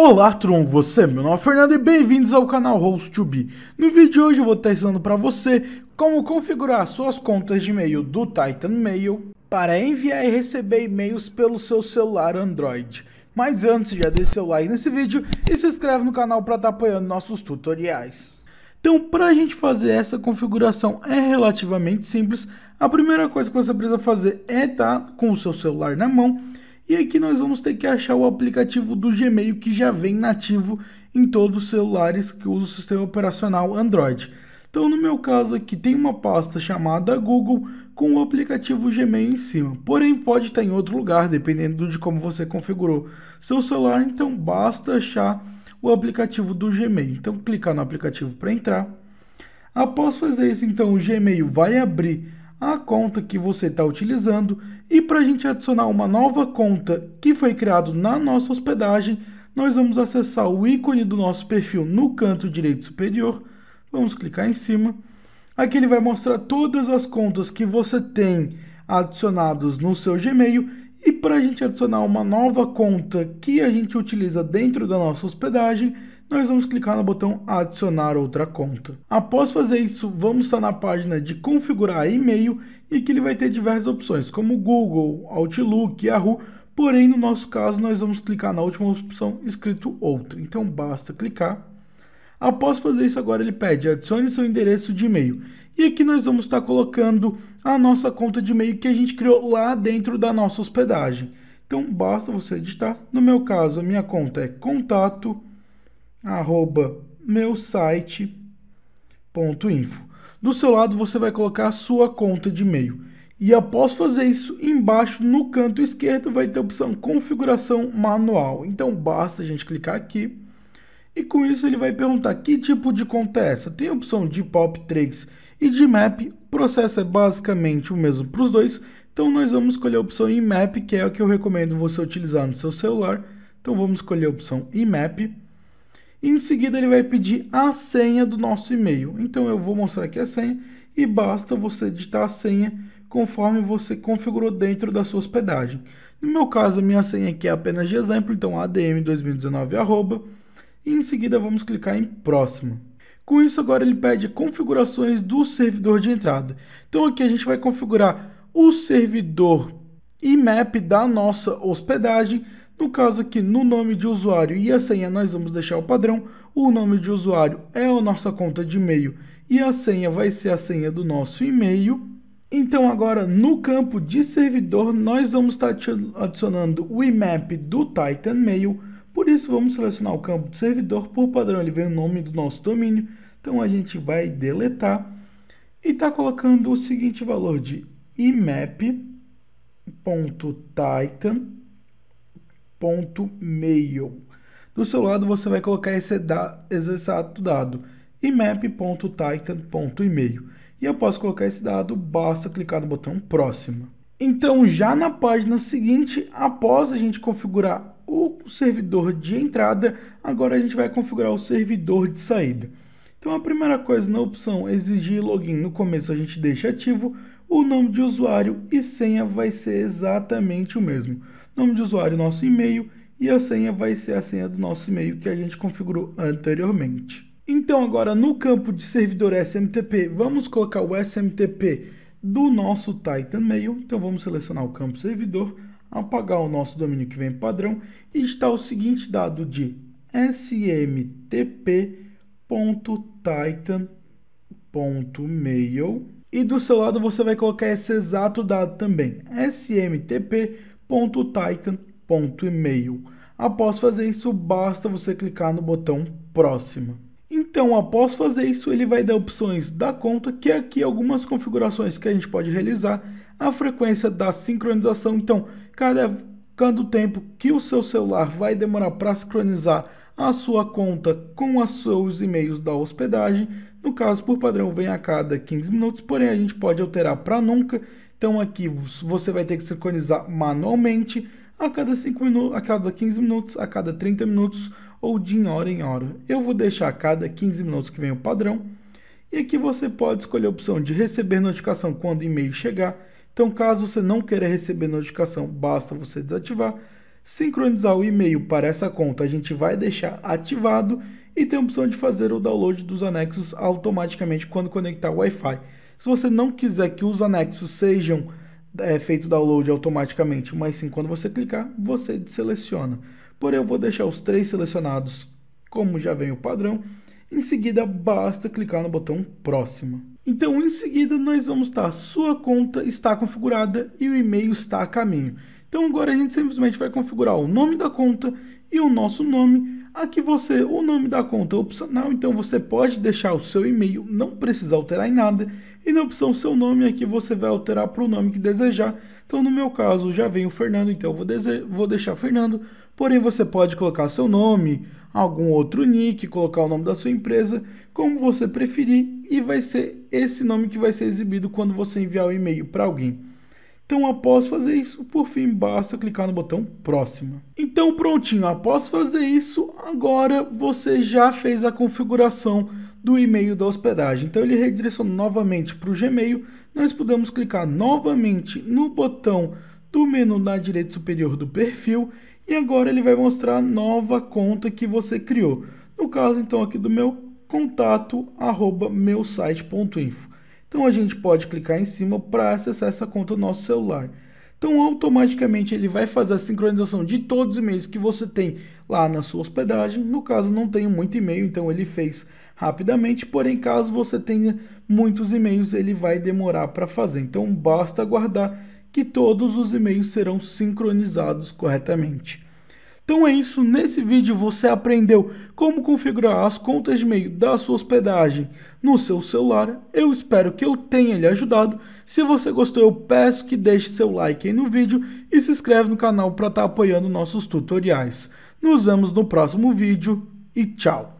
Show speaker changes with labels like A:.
A: Olá Tron, você? Meu nome é Fernando e bem-vindos ao canal host 2 No vídeo de hoje eu vou estar ensinando para você como configurar suas contas de e-mail do Titan Mail para enviar e receber e-mails pelo seu celular Android. Mas antes, já deixa seu like nesse vídeo e se inscreve no canal para estar tá apoiando nossos tutoriais. Então, para a gente fazer essa configuração é relativamente simples. A primeira coisa que você precisa fazer é estar tá com o seu celular na mão e aqui nós vamos ter que achar o aplicativo do Gmail que já vem nativo em todos os celulares que usam o sistema operacional Android. Então, no meu caso aqui, tem uma pasta chamada Google com o aplicativo Gmail em cima. Porém, pode estar em outro lugar, dependendo de como você configurou seu celular. Então, basta achar o aplicativo do Gmail. Então, clicar no aplicativo para entrar. Após fazer isso, então, o Gmail vai abrir a conta que você está utilizando e para a gente adicionar uma nova conta que foi criada na nossa hospedagem, nós vamos acessar o ícone do nosso perfil no canto direito superior, vamos clicar em cima. Aqui ele vai mostrar todas as contas que você tem adicionadas no seu Gmail e para a gente adicionar uma nova conta que a gente utiliza dentro da nossa hospedagem, nós vamos clicar no botão adicionar outra conta. Após fazer isso, vamos estar na página de configurar e-mail e que ele vai ter diversas opções, como Google, Outlook, Yahoo, porém no nosso caso nós vamos clicar na última opção escrito outra, então basta clicar. Após fazer isso agora ele pede adicione seu endereço de e-mail e aqui nós vamos estar colocando a nossa conta de e-mail que a gente criou lá dentro da nossa hospedagem. Então basta você editar no meu caso a minha conta é contato arroba meu info. Do seu lado você vai colocar a sua conta de e-mail. E após fazer isso, embaixo no canto esquerdo vai ter a opção configuração manual. Então basta a gente clicar aqui. E com isso ele vai perguntar que tipo de conta é essa. Tem a opção de POP3 e de MAP. O processo é basicamente o mesmo para os dois. Então nós vamos escolher a opção IMAP, que é a que eu recomendo você utilizar no seu celular. Então vamos escolher a opção IMAP e em seguida ele vai pedir a senha do nosso e-mail. Então eu vou mostrar aqui a senha e basta você digitar a senha conforme você configurou dentro da sua hospedagem. No meu caso, a minha senha aqui é apenas de exemplo, então adm2019 arroba, e em seguida vamos clicar em próximo. Com isso agora ele pede configurações do servidor de entrada. Então aqui a gente vai configurar o servidor IMAP da nossa hospedagem, no caso aqui, no nome de usuário e a senha, nós vamos deixar o padrão. O nome de usuário é a nossa conta de e-mail e a senha vai ser a senha do nosso e-mail. Então agora, no campo de servidor, nós vamos estar adicionando o IMAP do Titan Mail. Por isso, vamos selecionar o campo de servidor. Por padrão, ele vem o nome do nosso domínio. Então, a gente vai deletar. E está colocando o seguinte valor de imap.titan.com map.mail. Do seu lado, você vai colocar esse, da, esse exato dado, imap.titan.email. E após colocar esse dado, basta clicar no botão próxima. Então, já na página seguinte, após a gente configurar o servidor de entrada, agora a gente vai configurar o servidor de saída. Então, a primeira coisa na opção exigir login no começo a gente deixa ativo, o nome de usuário e senha vai ser exatamente o mesmo. Nome de usuário, nosso e-mail e a senha vai ser a senha do nosso e-mail que a gente configurou anteriormente. Então agora no campo de servidor SMTP, vamos colocar o SMTP do nosso Titan Mail. Então vamos selecionar o campo servidor, apagar o nosso domínio que vem padrão e está o seguinte dado de smtp.titan.mail e do seu lado você vai colocar esse exato dado também, smtp.titan.email. Após fazer isso, basta você clicar no botão próxima. Então, após fazer isso, ele vai dar opções da conta, que é aqui algumas configurações que a gente pode realizar, a frequência da sincronização, então, cada, cada tempo que o seu celular vai demorar para sincronizar a sua conta com os seus e-mails da hospedagem, no caso, por padrão, vem a cada 15 minutos, porém a gente pode alterar para nunca. Então aqui você vai ter que sincronizar manualmente a cada, 5 minutos, a cada 15 minutos, a cada 30 minutos ou de hora em hora. Eu vou deixar a cada 15 minutos que vem o padrão. E aqui você pode escolher a opção de receber notificação quando o e-mail chegar. Então, caso você não queira receber notificação, basta você desativar. Sincronizar o e-mail para essa conta a gente vai deixar ativado e tem a opção de fazer o download dos anexos automaticamente quando conectar o Wi-Fi. Se você não quiser que os anexos sejam é, download automaticamente, mas sim quando você clicar, você seleciona. Porém, eu vou deixar os três selecionados como já vem o padrão. Em seguida, basta clicar no botão próximo. Então, em seguida, nós vamos estar, sua conta está configurada e o e-mail está a caminho. Então, agora a gente simplesmente vai configurar o nome da conta e o nosso nome Aqui você, o nome da conta é opcional, então você pode deixar o seu e-mail, não precisa alterar em nada. E na opção seu nome, aqui é você vai alterar para o nome que desejar. Então no meu caso já vem o Fernando, então vou, vou deixar Fernando. Porém você pode colocar seu nome, algum outro nick, colocar o nome da sua empresa, como você preferir. E vai ser esse nome que vai ser exibido quando você enviar o e-mail para alguém. Então, após fazer isso, por fim, basta clicar no botão próxima. Então, prontinho, após fazer isso, agora você já fez a configuração do e-mail da hospedagem. Então, ele redirecionou novamente para o Gmail. Nós podemos clicar novamente no botão do menu na direita superior do perfil e agora ele vai mostrar a nova conta que você criou. No caso, então, aqui do meu contato, arroba meusite.info. Então a gente pode clicar em cima para acessar essa conta no nosso celular. Então automaticamente ele vai fazer a sincronização de todos os e-mails que você tem lá na sua hospedagem. No caso não tenho muito e-mail, então ele fez rapidamente, porém caso você tenha muitos e-mails, ele vai demorar para fazer. Então basta aguardar que todos os e-mails serão sincronizados corretamente. Então é isso, nesse vídeo você aprendeu como configurar as contas de e-mail da sua hospedagem no seu celular. Eu espero que eu tenha lhe ajudado. Se você gostou, eu peço que deixe seu like aí no vídeo e se inscreve no canal para estar tá apoiando nossos tutoriais. Nos vemos no próximo vídeo e tchau!